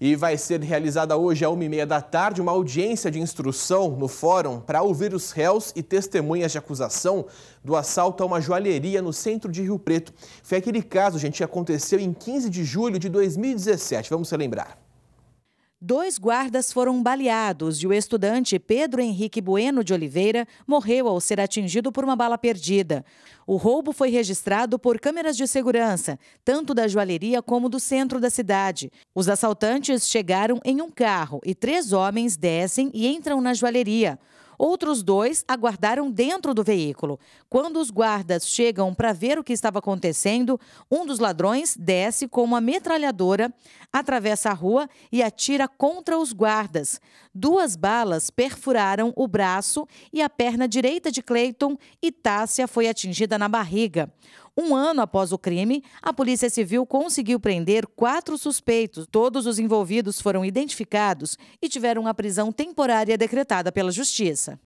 E vai ser realizada hoje, à uma e meia da tarde, uma audiência de instrução no fórum para ouvir os réus e testemunhas de acusação do assalto a uma joalheria no centro de Rio Preto. Foi aquele caso, gente, que aconteceu em 15 de julho de 2017. Vamos relembrar. Dois guardas foram baleados e o estudante Pedro Henrique Bueno de Oliveira morreu ao ser atingido por uma bala perdida. O roubo foi registrado por câmeras de segurança, tanto da joalheria como do centro da cidade. Os assaltantes chegaram em um carro e três homens descem e entram na joalheria. Outros dois aguardaram dentro do veículo. Quando os guardas chegam para ver o que estava acontecendo, um dos ladrões desce com uma metralhadora, atravessa a rua e atira contra os guardas. Duas balas perfuraram o braço e a perna direita de Clayton e Tássia foi atingida na barriga. Um ano após o crime, a Polícia Civil conseguiu prender quatro suspeitos. Todos os envolvidos foram identificados e tiveram a prisão temporária decretada pela Justiça.